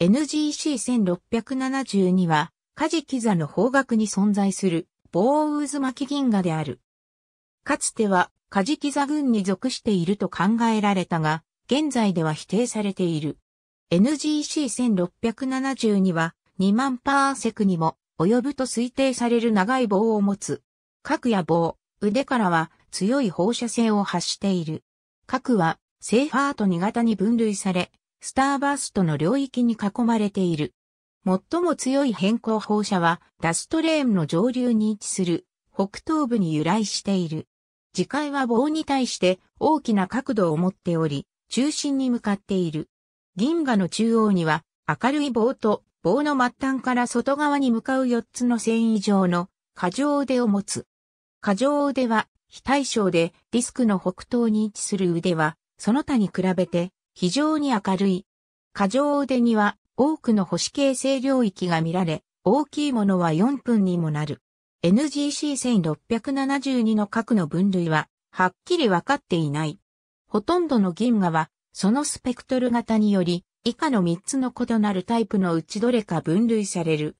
NGC1672 は、カジキザの方角に存在する、棒渦巻銀河である。かつては、カジキザ群に属していると考えられたが、現在では否定されている。NGC1672 は、2万パーセクにも、及ぶと推定される長い棒を持つ。核や棒、腕からは強い放射線を発している。核は、セーファーと2型に分類され、スターバーストの領域に囲まれている。最も強い変更放射はダストレーンの上流に位置する北東部に由来している。磁界は棒に対して大きな角度を持っており、中心に向かっている。銀河の中央には明るい棒と棒の末端から外側に向かう4つの繊維状の過剰腕を持つ。過剰腕は非対称でディスクの北東に位置する腕はその他に比べて非常に明るい。過剰腕には多くの星形成領域が見られ、大きいものは4分にもなる。NGC1672 の核の分類は、はっきり分かっていない。ほとんどの銀河は、そのスペクトル型により、以下の3つの異なるタイプのうちどれか分類される。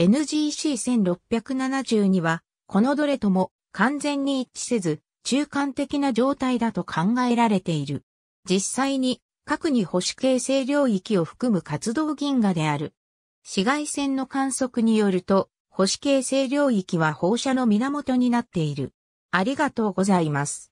NGC1672 は、このどれとも完全に一致せず、中間的な状態だと考えられている。実際に核に保守形成領域を含む活動銀河である。紫外線の観測によると、保守形成領域は放射の源になっている。ありがとうございます。